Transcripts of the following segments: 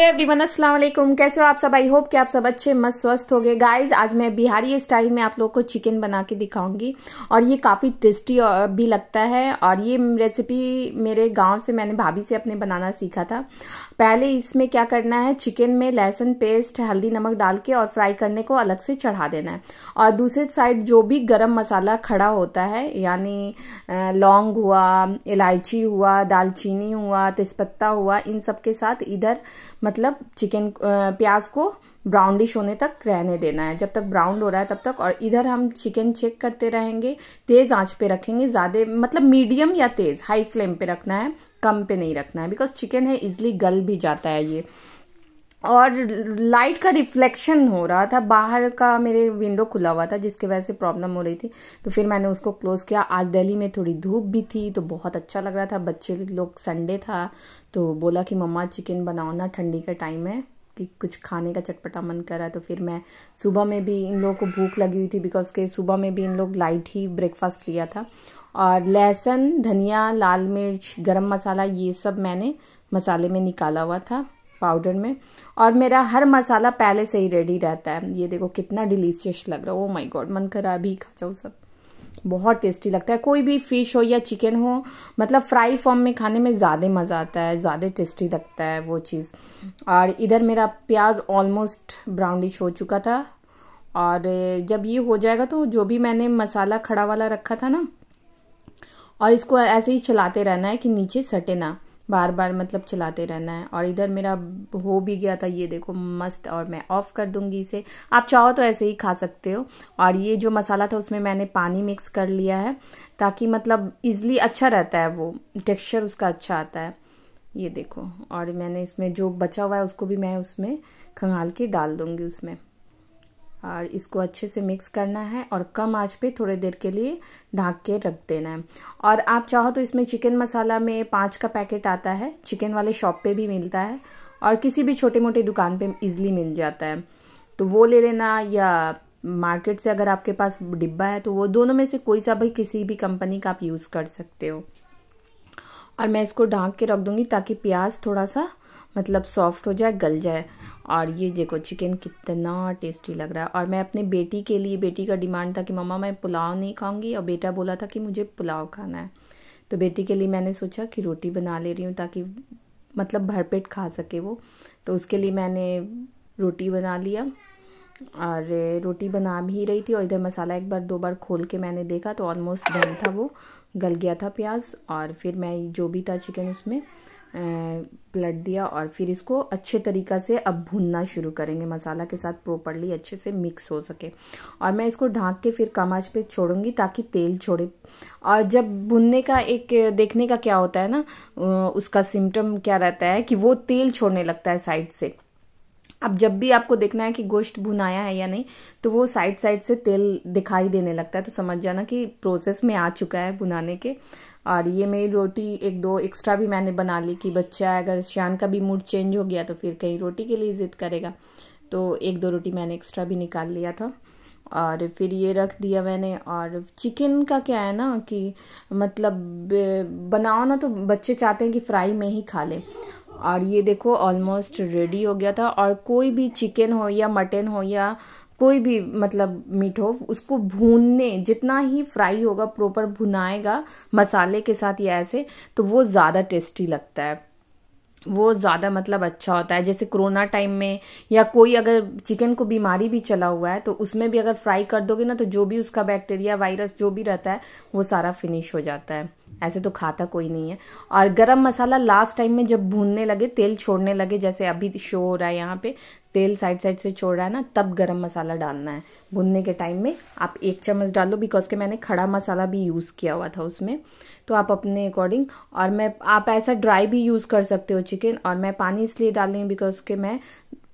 everyone अस्सलाम वालेकुम कैसे हो आप सब आई होप कि आप सब अच्छे मस्त स्वस्थ हो गए गाइज़ आज मैं बिहारी स्टाइल में आप लोगों को चिकन बना के दिखाऊंगी और ये काफ़ी टेस्टी भी लगता है और ये रेसिपी मेरे गांव से मैंने भाभी से अपने बनाना सीखा था पहले इसमें क्या करना है चिकन में लहसुन पेस्ट हल्दी नमक डाल के और फ्राई करने को अलग से चढ़ा देना है और दूसरे साइड जो भी गर्म मसाला खड़ा होता है यानी लौंग हुआ इलायची हुआ दालचीनी हुआ तेज़पत्ता हुआ इन सब के साथ इधर मतलब चिकन प्याज को ब्राउनिश होने तक रहने देना है जब तक ब्राउन हो रहा है तब तक और इधर हम चिकन चेक करते रहेंगे तेज़ आंच पे रखेंगे ज़्यादा मतलब मीडियम या तेज़ हाई फ्लेम पे रखना है कम पे नहीं रखना है बिकॉज चिकन है इजली गल भी जाता है ये और लाइट का रिफ्लेक्शन हो रहा था बाहर का मेरे विंडो खुला हुआ था जिसकी वजह से प्रॉब्लम हो रही थी तो फिर मैंने उसको क्लोज़ किया आज दिल्ली में थोड़ी धूप भी थी तो बहुत अच्छा लग रहा था बच्चे लोग संडे था तो बोला कि मम्मा चिकन बनाओ ना ठंडी का टाइम है कि कुछ खाने का चटपटा मन करा तो फिर मैं सुबह में भी इन लोगों को भूख लगी हुई थी बिकॉज के सुबह में भी इन लोग लाइट ही ब्रेकफास्ट लिया था और लहसुन धनिया लाल मिर्च गरम मसाला ये सब मैंने मसाले में निकाला हुआ था पाउडर में और मेरा हर मसाला पहले से ही रेडी रहता है ये देखो कितना डिलीशियस लग रहा है ओ माय गॉड मन करा अभी खा जाओ सब बहुत टेस्टी लगता है कोई भी फ़िश हो या चिकन हो मतलब फ्राई फॉर्म में खाने में ज़्यादा मज़ा आता है ज़्यादा टेस्टी लगता है वो चीज़ और इधर मेरा प्याज ऑलमोस्ट ब्राउनिश हो चुका था और जब ये हो जाएगा तो जो भी मैंने मसाला खड़ा वाला रखा था ना और इसको ऐसे ही चलाते रहना है कि नीचे सटे ना बार बार मतलब चलाते रहना है और इधर मेरा हो भी गया था ये देखो मस्त और मैं ऑफ़ कर दूंगी इसे आप चाहो तो ऐसे ही खा सकते हो और ये जो मसाला था उसमें मैंने पानी मिक्स कर लिया है ताकि मतलब इजली अच्छा रहता है वो टेक्स्चर उसका अच्छा आता है ये देखो और मैंने इसमें जो बचा हुआ है उसको भी मैं उसमें खंगाल के डाल दूँगी उसमें और इसको अच्छे से मिक्स करना है और कम आंच पे थोड़ी देर के लिए ढाक के रख देना है और आप चाहो तो इसमें चिकन मसाला में पाँच का पैकेट आता है चिकन वाले शॉप पे भी मिलता है और किसी भी छोटे मोटे दुकान पे इजली मिल जाता है तो वो ले लेना या मार्केट से अगर आपके पास डिब्बा है तो वो दोनों में से कोई सा भी किसी भी कंपनी का आप यूज़ कर सकते हो और मैं इसको ढाँक के रख दूँगी ताकि प्याज थोड़ा सा मतलब सॉफ्ट हो जाए गल जाए और ये देखो चिकन कितना टेस्टी लग रहा है और मैं अपने बेटी के लिए बेटी का डिमांड था कि मम्मा मैं पुलाव नहीं खाऊंगी और बेटा बोला था कि मुझे पुलाव खाना है तो बेटी के लिए मैंने सोचा कि रोटी बना ले रही हूँ ताकि मतलब भरपेट खा सके वो तो उसके लिए मैंने रोटी बना लिया और रोटी बना भी रही थी और इधर मसाला एक बार दो बार खोल के मैंने देखा तो ऑलमोस्ट डन था वो गल गया था प्याज और फिर मैं जो भी था चिकन उसमें पलट दिया और फिर इसको अच्छे तरीक़ा से अब भूनना शुरू करेंगे मसाला के साथ प्रॉपरली अच्छे से मिक्स हो सके और मैं इसको ढाँक के फिर कम आँच पर छोड़ूंगी ताकि तेल छोड़े और जब भुनने का एक देखने का क्या होता है ना उसका सिम्टम क्या रहता है कि वो तेल छोड़ने लगता है साइड से अब जब भी आपको देखना है कि गोश्त भुनाया है या नहीं तो वो साइड साइड से तेल दिखाई देने लगता है तो समझ जाना कि प्रोसेस में आ चुका है भुनाने के और ये मेरी रोटी एक दो एक्स्ट्रा भी मैंने बना ली कि बच्चा अगर शान का भी मूड चेंज हो गया तो फिर कहीं रोटी के लिए ज़िद करेगा तो एक दो रोटी मैंने एक्स्ट्रा भी निकाल लिया था और फिर ये रख दिया मैंने और चिकन का क्या है ना कि मतलब बनाओ ना तो बच्चे चाहते हैं कि फ्राई में ही खा लें और ये देखो ऑलमोस्ट रेडी हो गया था और कोई भी चिकन हो या मटन हो या कोई भी मतलब मीट हो उसको भूनने जितना ही फ्राई होगा प्रॉपर भुनाएगा मसाले के साथ या ऐसे तो वो ज़्यादा टेस्टी लगता है वो ज़्यादा मतलब अच्छा होता है जैसे कोरोना टाइम में या कोई अगर चिकन को बीमारी भी चला हुआ है तो उसमें भी अगर फ्राई कर दोगे ना तो जो भी उसका बैक्टीरिया वायरस जो भी रहता है वो सारा फिनिश हो जाता है ऐसे तो खाता कोई नहीं है और गरम मसाला लास्ट टाइम में जब भूनने लगे तेल छोड़ने लगे जैसे अभी शो हो रहा है यहाँ पे तेल साइड साइड से छोड़ रहा है ना तब गरम मसाला डालना है भुनने के टाइम में आप एक चम्मच डालो बिकॉज के मैंने खड़ा मसाला भी यूज़ किया हुआ था उसमें तो आप अपने अकॉर्डिंग और मैं आप ऐसा ड्राई भी यूज़ कर सकते हो चिकन और मैं पानी इसलिए डाल रही हूँ बिकॉज के मैं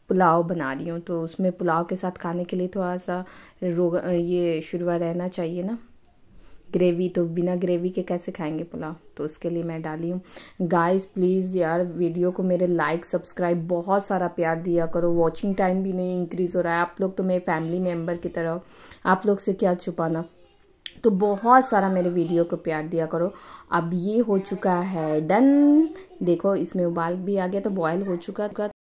पुलाव बना रही हूँ तो उसमें पुलाव के साथ खाने के लिए थोड़ा सा रोग ये शुरुआ रहना चाहिए ना ग्रेवी तो बिना ग्रेवी के कैसे खाएंगे पुलाव तो उसके लिए मैं डाली हूँ गाइस प्लीज़ यार वीडियो को मेरे लाइक सब्सक्राइब बहुत सारा प्यार दिया करो वॉचिंग टाइम भी नहीं इंक्रीज़ हो रहा है आप लोग तो मेरे फैमिली मेम्बर की तरह आप लोग से क्या छुपाना तो बहुत सारा मेरे वीडियो को प्यार दिया करो अब ये हो चुका है डन देखो इसमें उबाल भी आ गया तो बॉयल हो चुका